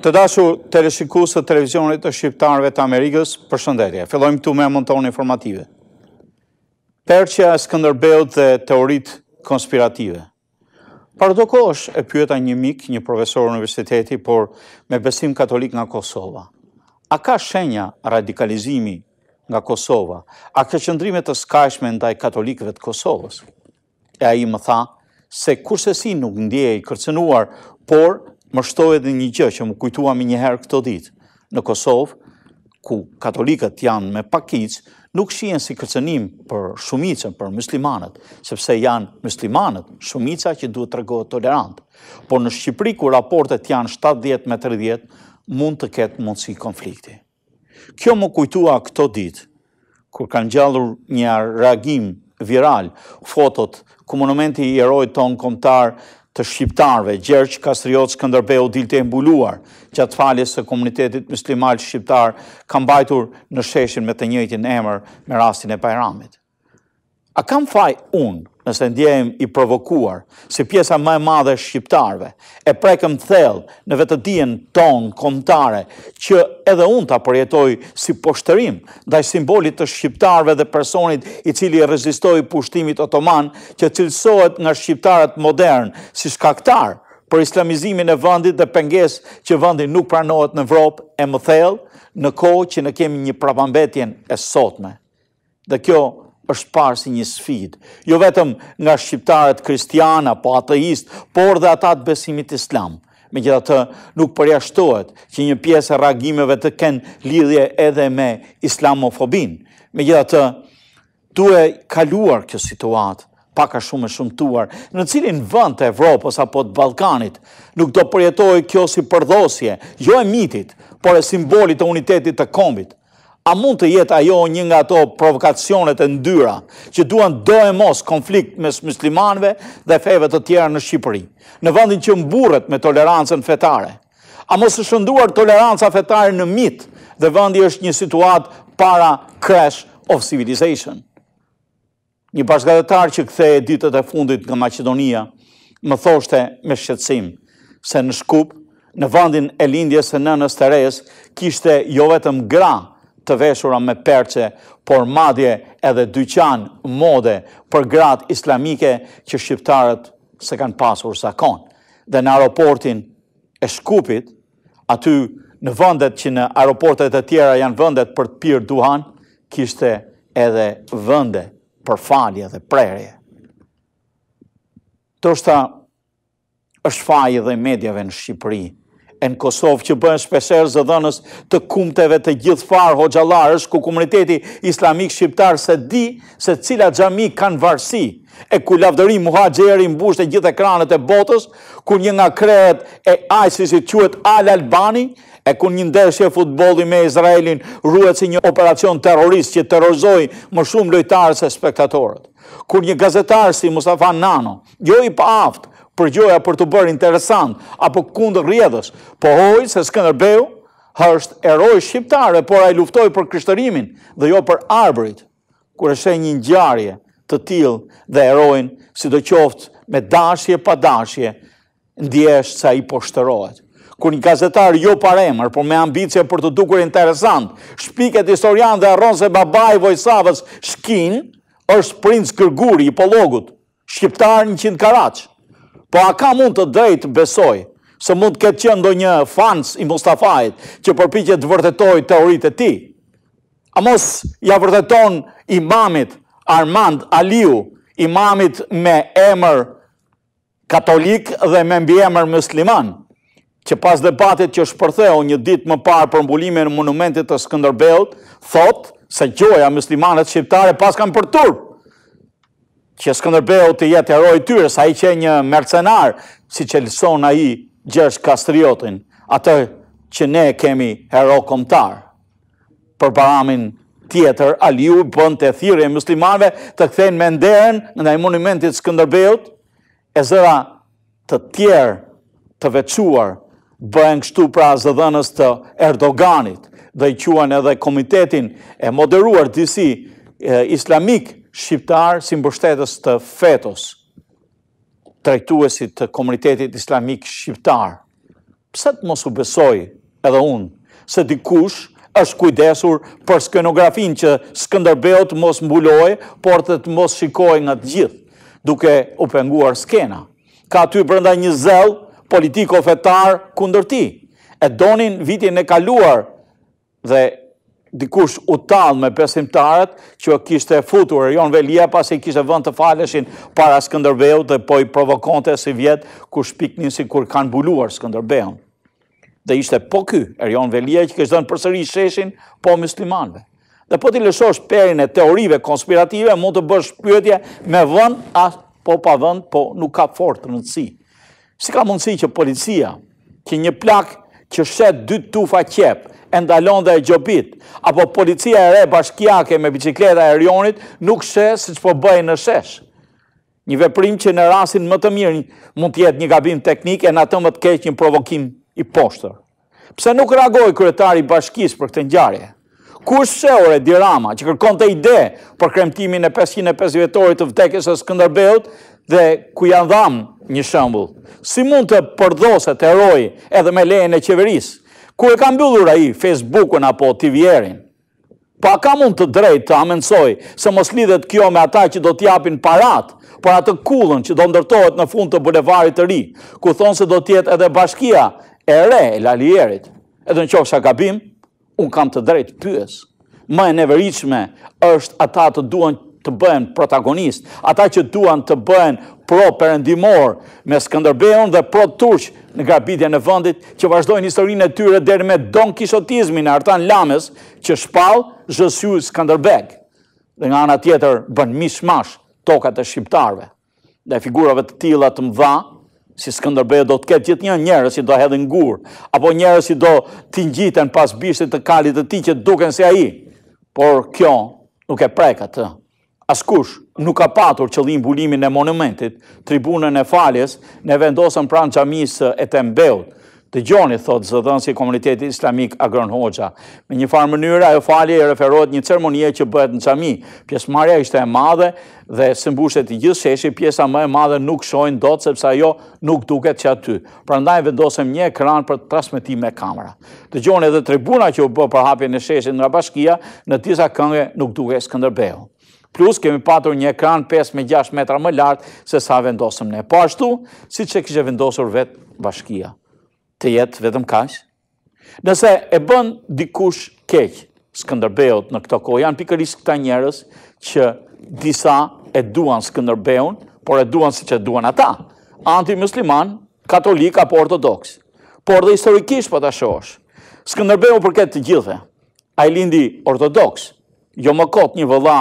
Të dashur të reshikusë të televizionit të shqiptarëve të Amerikës, për shëndetje. Filojmë këtu me monton informative. Perqja e Skënderbeut dhe teorit konspirative. Paradokosh e pyeta një mik, një profesor universiteti, por me besim katolik nga Kosova. A ka shenja radikalizimi nga Kosova? A ka qëndrimet të skajshme ndaj katolikëve të Kosovës? E a i më tha, se kurse si nuk ndjej kërcenuar, por më shtoj edhe një gjë që më kujtuam një herë këto ditë në Kosovë, ku katolikët janë me pakic, nuk shien si kërcenim për shumicën, për muslimanët, sepse janë muslimanët, shumica që duhet të regohet tolerant. Por në Shqipëri, ku raportet janë 70 me 30, mund të ketë mundësi konflikti. Kjo më kujtua këto ditë, kur kanë gjallur një reagim viral, fotot, ku monumenti i eroj tonë komtarë, të shqiptarve, Gjergj Kastriot Skënderbeu dilte e mbuluar gjatë faljes së komunitetit musliman shqiptar ka mbajtur në sheshin me të njëjtin emër me rastin e pajramit. A kam faj unë nëse ndjehem i provokuar, si pjesa më e madhe shqiptarve, e prekëm thell në vetë dijen ton kontare, që edhe unë ta përjetoj si poshtërim ndaj simbolit të shqiptarve dhe personit i cili e rezistoi pushtimit otoman, që cilësohet nga shqiptarët modern si shkaktar për islamizimin e vendit dhe penges që vendi nuk pranohet në Evropë e më thellë, në kohë që ne kemi një prapambetjen e sotme. Dhe kjo është parë si një sfidë, jo vetëm nga shqiptarët kristiana, po ateist, por dhe ata të besimit islam. Me gjitha të nuk përjashtohet që një pjesë e reagimeve të kenë lidhje edhe me islamofobin. Me gjitha të kaluar kjo situatë, paka shumë e shumë tuar, në cilin vënd të Evropës apo të Balkanit, nuk do përjetoj kjo si përdosje, jo e mitit, por e simbolit të unitetit të kombit. A mund të jetë ajo një nga ato provokacionet e ndyra që duan do e mos konflikt mes muslimanve dhe feve të tjera në Shqipëri, në vëndin që mburet me tolerancën fetare? A mos të shënduar toleranca fetare në mit dhe vëndi është një situat para crash of civilization? Një pashgatetar që këthe e ditët e fundit nga Macedonia më thoshte me shqetsim se në shkup në vëndin e lindjes e nënës të stërejës kishte jo vetëm gra të veshura me perçe, por madje edhe dyqan mode për gratë islamike që shqiptarët se kanë pasur sa Dhe në aeroportin e Shkupit, aty në vendet që në aeroportet e tjera janë vendet për të pirë duhan, kishte edhe vende për falje dhe prerje. Do është faji dhe medjave në Shqipëri, e në Kosovë që bënë shpesherë zëdhënës të kumteve të gjithë farë hoxalarës, ku komuniteti islamik shqiptarë se di se cila gjami kanë varsi e ku lavdëri muha gjeri në të gjithë ekranët e botës, ku një nga kret e ajësi si quet Al Albani, e ku një ndeshje futboli me Izraelin ruet si një operacion terrorist që terrorzoj më shumë lojtarës e spektatorët. Kur një gazetarë si Mustafa Nano, jo i pa aftë, përgjoja për të bërë interesant apo kundë rjedhës, po se Skënderbeu është eroj shqiptare, por a i luftoj për kryshtërimin dhe jo për arbrit, kur është e një njarje të tilë dhe erojnë si do qoftë me dashje pa dashje, ndjeshtë sa i poshtërojt. Kur një gazetar jo paremër, por me ambicje për të dukur interesant, shpiket historian dhe arron se babaj vojsavës shkin, është princ kërguri i pologut, shqiptar një qindë karaqë. Po a ka mund të drejt besoj se mund të ketë qenë ndonjë fans i Mustafajt, që përpiqet të vërtetojë teoritë e tij? A mos ja vërteton imamit Armand Aliu, imamit me emër katolik dhe me mbiemër musliman, që pas debatit që shpërtheu një ditë më parë për mbulimin e monumentit të Skënderbeut, thotë se gjoja muslimanët shqiptare pas kam për që Skënderbeu të jetë eroj tyre, sa i qenë një mercenar, si që lëson a i Gjersh kastriotin, atë që ne kemi hero komtar. Për baramin tjetër, Aliu bënd të thirë e muslimarve të kthejnë me nderen nga i monumentit Skënderbeut, e zëra të tjerë të vequar bëhen kështu pra zëdhënës të Erdoganit dhe i quen edhe komitetin e moderuar disi islamikë, shqiptar si mbështetës të fetos, trajtuesit të komunitetit islamik shqiptar. Pse të mos u besoj edhe unë se dikush është kujdesur për skenografin që Skënderbeu të mos mbuloj, por të të mos shikoj nga të gjithë, duke u penguar skena. Ka aty brenda një zell politiko-fetar kundër ti. E donin vitin e kaluar dhe dikush u tal me besimtarët që kishte e futur, rion velje pas e kishtë e vënd të faleshin para Skënderbeut dhe po i provokonte si vjetë ku shpiknin si kur kanë buluar Skënderbeun. Dhe ishte po ky, rion velje që kishte dënë përsëri sheshin po muslimanëve. Dhe po t'i lëshosh perin e teorive konspirative, mund të bësh pyetje me vënd, po pa vënd, po nuk ka fortë në të si. Si ka mundësi që policia, që një plak që shet dy tufa qep, endalon dhe e gjobit, apo policia e re bashkjake me bicikleta e rionit, nuk shet se që po bëjë në shesh. Një veprim që në rasin më të mirë mund tjetë një gabim teknik e në të më të keqë një provokim i poshtër. Pse nuk reagoj kërëtari bashkis për këtë njarje? Ku është seore dirama që kërkon të ide për kremtimin e 550 vetorit të vdekjes e Skëndërbeut dhe ku janë dham një shëmbull? Si mund të të eroj edhe me lejën e qeveris? Ku e ka mbyllur a i Facebookun apo TV-erin, Pa ka mund të drejt të amensoj se mos lidhet kjo me ata që do t'japin parat por atë kullën që do ndërtohet në fund të bulevarit të ri, ku thonë se do t'jet edhe bashkia e re e lalierit. Edhe në qofë shakabim, gabim, unë kam të drejtë pyës, më e neveriqme është ata të duan të bëhen protagonist, ata që duan të bëhen pro përëndimor me Skanderbeon dhe pro turq në grabitja në vëndit, që vazhdojnë historinë e tyre dherë me don kishotizmi në artan lames që shpalë zhësju Skanderbeg dhe nga anë atjetër bën mishmash tokat e shqiptarve dhe figurave të tila të mdha si Skënderbeu do të ketë gjithnjë njerëz që do hedhin gur, apo njerëz që do të ngjiten pas bishtit të kalit të tij që duken si ai. Por kjo nuk e prek atë. Askush nuk ka patur qëllim bulimin e monumentit, tribunën e faljes, ne vendosëm pranë xhamisë e Tembeut të gjoni, thot zëdhën si komuniteti islamik Agron Hoxha. Me një farë mënyrë, ajo falje i referohet një ceremonie që bëhet në qami. marja ishte e madhe dhe së mbushet i gjithë sheshi, pjesa më e madhe nuk shojnë do të sepse ajo nuk duket që aty. Pra ndaj vendosem një ekran për transmitim me kamera. Të gjoni edhe tribuna që u bë për hapje në sheshi në bashkia, në tisa këngë nuk duke Skanderbeo. Plus, kemi patur një ekran 5 me 6 metra më lartë se sa vendosëm ne. Po ashtu, si që kështë vendosur vetë bashkia të jetë vetëm kash. Nëse e bën dikush keq, Skënderbeut në këto kohë janë pikërisht këta njerëz që disa e duan Skënderbeun, por e duan siç e duan ata, antimusliman, katolik apo ortodoks. Por dhe historikisht po ta shohësh. Skënderbeu për këtë të gjithë. Ai lindi ortodoks, jo më kot një vëlla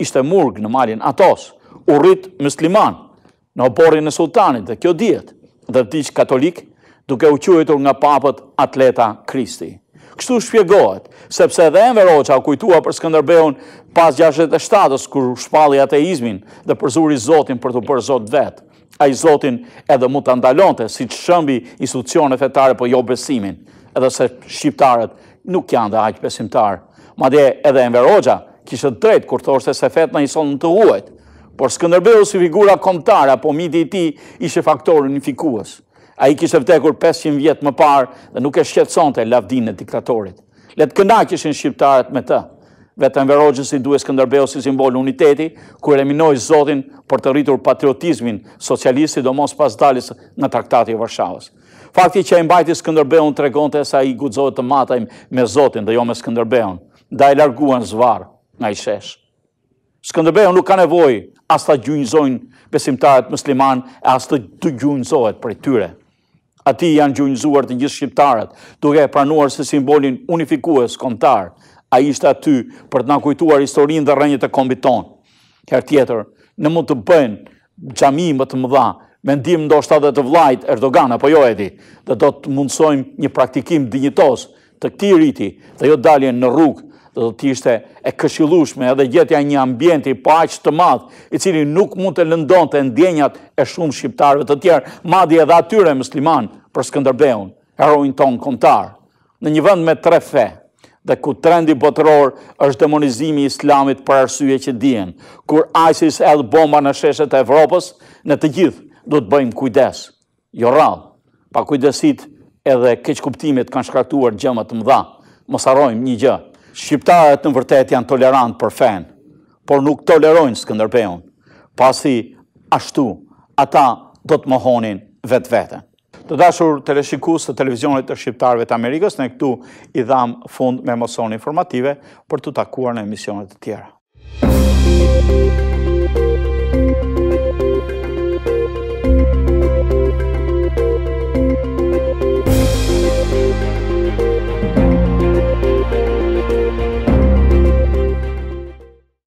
ishte murg në malin Atos, u rrit musliman në oporin e sultanit dhe kjo dihet. Dhe diç katolik duke u quajtur nga papët atleta Kristi. Kështu shpjegohet, sepse dhe Enver Hoxha u kujtua për Skënderbeun pas 67-s kur shpalli ateizmin dhe përzuri Zotin për të bërë Zot vet. Ai Zotin edhe mund ta ndalonte si shëmbi institucione fetare po jo besimin, edhe se shqiptarët nuk janë dhe aq besimtar. Madje edhe Enver Hoxha kishte drejt kur thoshte se fet në një son të huajt. Por Skënderbeu si figura kombëtare po miti i tij faktorin faktor unifikues. A i kishtë vdekur 500 vjetë më parë dhe nuk e shqetson të e lavdinë e diktatorit. Letë këndak kishin shqiptarët me të. Vetën verogjën si duhe Skëndërbeo si simbol uniteti, ku eliminoj zotin për të rritur patriotizmin socialisti do mos pas dalis në traktati i Varshavës. Fakti që e mbajti Skëndërbeo në tregon të sa i gudzohet të matajm me zotin dhe jo me Skëndërbeo në, da i larguan zvarë nga i shesh. Skëndërbeo nuk ka nevoj as të gjunjëzojnë besimtarët musliman e as të gjunjëzojt për tyre ati janë gjunjëzuar të gjithë shqiptarët, duke pranuar se simbolin unifikues kontar, a ishte aty për të nakujtuar historinë dhe rënjët e kombit ton. Kërë tjetër, në mund të bëjnë gjami më të mëdha, me ndim ndoshta dhe të vlajt Erdogan, apo jo edhi, dhe do të mundsojmë një praktikim dinjitos të këti riti, dhe jo daljen në rrugë dhe të ishte e këshilushme edhe gjetja një ambienti pa aqë të madhë, i cili nuk mund të lëndon të ndjenjat e shumë shqiptarve të tjerë, madhi edhe atyre musliman për Skënderbeun, heroin ton kontar, në një vënd me tre fe, dhe ku trendi botëror është demonizimi islamit për arsye që dijen, kur ISIS edhe bomba në sheshet e Evropës, në të gjithë du të bëjmë kujdes, jo radhë, pa kujdesit edhe keqkuptimit kanë shkartuar gjëmët më dha, më sarojmë një gjë. Shqiptarët në vërtet janë tolerant për fen, por nuk tolerojnë Skënderbeun, pasi ashtu ata do të mohonin vetë vete. Të dashur të reshikus të televizionit të shqiptarëve të Amerikës, ne këtu i dham fund me mosoni informative për të takuar në emisionet të tjera. Thank you.